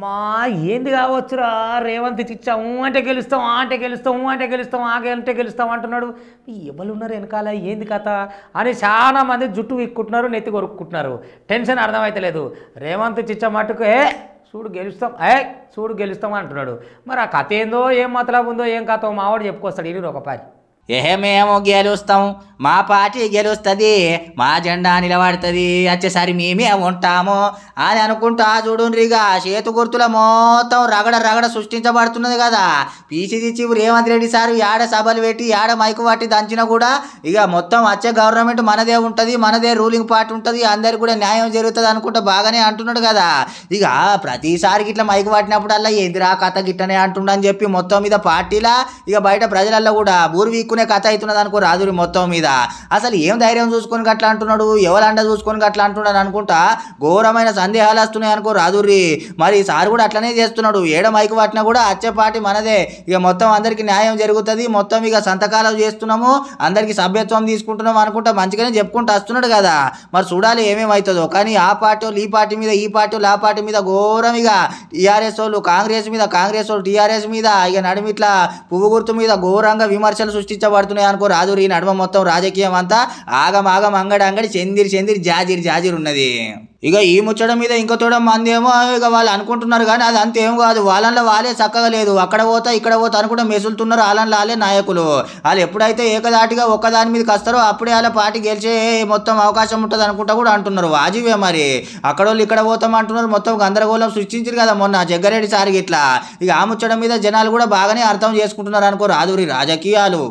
అమ్మా ఏంది కావచ్చురా రేవంత్ ఇచ్చాము అంటే గెలుస్తాం అంటే గెలుస్తాము అంటే గెలుస్తాం ఆగే అంటే గెలుస్తాం అంటున్నాడు ఎవరు ఉన్నారు వెనకాల ఏంది కథ అని చాలా మంది జుట్టు విక్కుంటున్నారు నెత్తి కొరుక్కుంటున్నారు టెన్షన్ అర్థమవుతలేదు రేవంత్ చిచ్చా మటుకు ఏ చూడు గెలుస్తాం ఏ చూడు గెలుస్తాం అంటున్నాడు మరి ఆ కథ ఏందో ఏం మతలబు ఉందో ఏం కథ మావాడు చెప్పుకొస్తాడు ఇరు ఒక పని ఏమేమో గెలుస్తాం మా పార్టీ గెలుస్తుంది మా జెండా నిలబడుతుంది వచ్చేసారి మేమే ఉంటాము అని అనుకుంటా చూడుండ్రిగా చేతు గుర్తుల మొత్తం రగడ రగడ సృష్టించబడుతున్నది కదా PCC chief Revanth Reddy sir యాడ సభలు పెట్టి ఏడ మైకు పట్టి దంచినా కూడా ఇక మొత్తం వచ్చే గవర్నమెంట్ మనదే ఉంటుంది మనదే రూలింగ్ పార్టీ ఉంటుంది అందరికి కూడా న్యాయం జరుగుతుంది అనుకుంటే బాగానే అంటున్నాడు కదా ఇక ప్రతిసారి ఇట్లా మైకు పట్టినప్పుడల్లా ఏందిరా కథ గిట్టనే అంటుండని చెప్పి మొత్తం మీద పార్టీలా ఇక బయట ప్రజలల్లో కూడా బూరు వీక్కునే కథ అవుతున్నది అనుకో రాజు మొత్తం మీద మీద అసలు ఏం ధైర్యం చూసుకొని అట్లా అంటున్నాడు ఎవరండ చూసుకొని అట్లా అంటున్నాడు అనుకుంటా ఘోరమైన సందేహాలు వస్తున్నాయి అనుకో రాదుర్రి మరి సార్ కూడా అట్లనే చేస్తున్నాడు ఏడ మైకు పట్టినా కూడా పార్టీ మనదే ఇక మొత్తం అందరికీ న్యాయం జరుగుతుంది మొత్తం ఇక సంతకాలు చేస్తున్నాము అందరికీ సభ్యత్వం తీసుకుంటున్నాం అనుకుంటా మంచిగానే చెప్పుకుంటూ వస్తున్నాడు కదా మరి చూడాలి ఏమేమవుతుందో కానీ ఆ పార్టీ ఈ పార్టీ మీద ఈ పార్టీ ఆ పార్టీ మీద ఘోరం ఇక టీఆర్ఎస్ వాళ్ళు కాంగ్రెస్ మీద కాంగ్రెస్ వాళ్ళు టీఆర్ఎస్ మీద ఇక నడిమిట్లా పువ్వు గుర్తు మీద ఘోరంగా విమర్శలు సృష్టించబడుతున్నాయి అనుకో ఈ నడుమ మొత్తం రాజ రాజకీయం అంతా ఆగమాగం అంగడి అంగడి చెందిరి చెందిరి జాజిరి జాజిరి ఉన్నది ఇక ఈ ముచ్చడం మీద ఇంకా చూడడం మంది ఏమో ఇక వాళ్ళు అనుకుంటున్నారు కానీ అది అంతేం కాదు వాళ్ళలో వాళ్ళే చక్కగా లేదు అక్కడ పోతా ఇక్కడ పోతా అనుకుంటే మెసులుతున్నారు వాళ్ళని వాళ్ళే నాయకులు వాళ్ళు ఎప్పుడైతే ఏకదాటిగా ఒక్కదాని మీదకి వస్తారో అప్పుడే వాళ్ళ పార్టీ గెలిచే మొత్తం అవకాశం ఉంటుంది అనుకుంటా కూడా అంటున్నారు వాజీవే మరి అక్కడ వాళ్ళు ఇక్కడ పోతాం అంటున్నారు మొత్తం గందరగోళం సృష్టించారు కదా మొన్న జగ్గారెడ్డి సారికి ఇట్లా ఇక ఆ ముచ్చడం మీద జనాలు కూడా బాగానే అర్థం చేసుకుంటున్నారు అనుకో రాదురి రాజకీయాలు